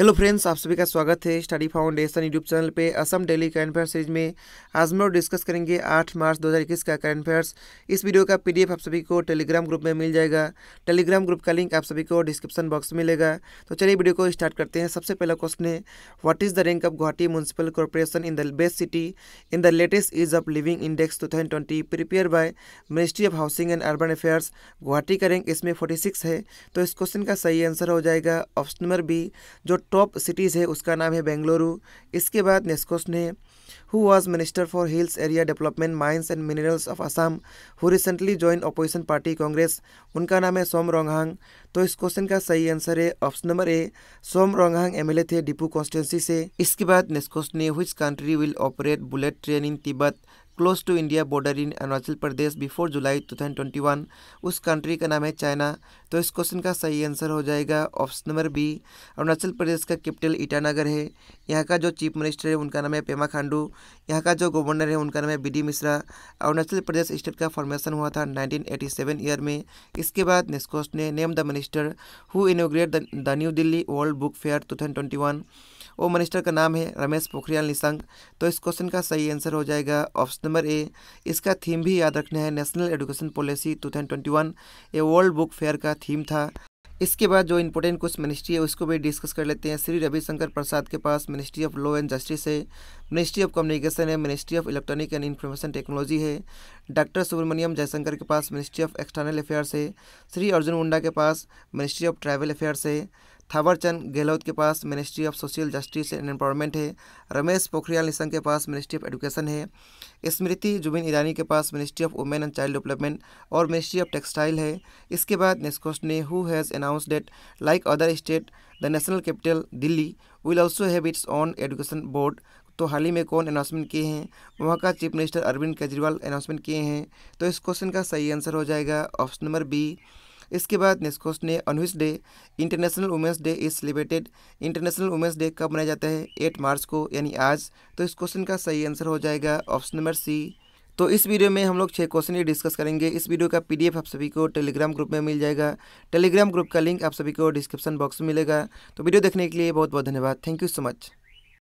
hello friends आप सभी का स्वागत है स्टडी फाउंडेशन यूट्यूब चैनल पे Assam daily current affair series में आज हम लोग डिस्कस करेंगे 8 मार्च 2021 का करंट अफेयर्स इस वीडियो का पीडीएफ आप सभी को टेलीग्राम ग्रुप में मिल जाएगा टेलीग्राम ग्रुप का लिंक आप सभी को डिस्क्रिप्शन बॉक्स में मिलेगा तो चलिए वीडियो को स्टार्ट करते हैं सबसे पहला क्वेश्चन है what is the rank of Guwahati municipal corporation in the best city in the latest ease of living index to prepare by ministry of housing and urban affairs Guwahati का रैंक इसमें forty है तो इस क्वेश्चन का सही answer हो जाएगा option number B जो टॉप सिटीज़ है उसका नाम है बेंगलुरु इसके बाद next question name who was minister for hills area development Mines and minerals of Assam, who recently join opposition party Congress उनका नाम है सोम रोंगहांग तो इस क्वेश्चन का सही आंसर है option number A Som Ronghang M थे डिपू कॉन्स्टिटेंसी से इसके बाद नेस्कोस ने है country will operate bullet train in Tibet close to India border in Arunachal Pradesh before July 2021 उस कंट्री का नाम है चाइना तो इस क्वेश्चन का सही आंसर हो जाएगा option number B Arunachal Pradesh का कैपिटल ईटानगर है यहाँ का जो चीफ मिनिस्टर है उनका नाम है पेमा खांडू यहाँ का जो गवर्नर है उनका नाम है B D Mishra Arunachal Pradesh state का फॉर्मेशन हुआ था नाइनटीन ईयर में इसके बाद next question name name the minister who inaugurate the new Delhi world book fair two वो मिनिस्टर का नाम है रमेश पोखरियाल निशंक तो इस क्वेश्चन का सही आंसर हो जाएगा ऑप्शन नंबर ए इसका थीम भी याद रखना है नेशनल एजुकेशन पॉलिसी 2021 ये वर्ल्ड बुक फेयर का थीम था इसके बाद जो इंपॉर्टेंट कुछ मिनिस्ट्री है उसको भी डिस्कस कर लेते हैं श्री रविशंकर प्रसाद के पास ministry of law and justice है मिनिस्ट्री ऑफ कम्युनिकेशन है ministry of electronic and information technology है डॉक्टर सुब्रमण्यम जयशंकर के पास मिनिस्ट्री ऑफ एक्सटर्नल अफेयर्स है श्री अर्जुन मुंडा के पास मिनिस्ट्री ऑफ ट्राइवल अफेयर्स है थावरचंद गहलोत के पास ministry of social justice and empowerment है रमेश पोखरियाल निशंक के पास मिनिस्ट्री ऑफ एजुकेशन है स्मृति जुबिन ईरानी के पास ministry of women and child development और मिनिस्ट्री ऑफ टेक्सटाइल है इसके बाद next question name who has announce date like other state the national capital Delhi will also have its own education board तो हाल ही में कौन अनाउंसमेंट किए हैं वहाँ का chief minister Arvind Kejriwal announcement किए हैं तो इस क्वेश्चन का सही आंसर हो जाएगा ऑप्शन नंबर बी इसके बाद नेक्स्ट क्वेश्चन है day international women's day is celebrated international women's day कब मनाया जाता है एट मार्च को यानी आज तो इस क्वेश्चन का सही आंसर हो जाएगा ऑप्शन नंबर सी तो इस वीडियो में हम लोग छः क्वेश्चन ही डिस्कस करेंगे इस वीडियो का पीडीएफ आप सभी को टेलीग्राम ग्रुप में मिल जाएगा टेलीग्राम ग्रुप का लिंक आप सभी को डिस्क्रिप्शन बॉक्स में मिलेगा तो वीडियो देखने के लिए बहुत बहुत धन्यवाद थैंक यू सो मच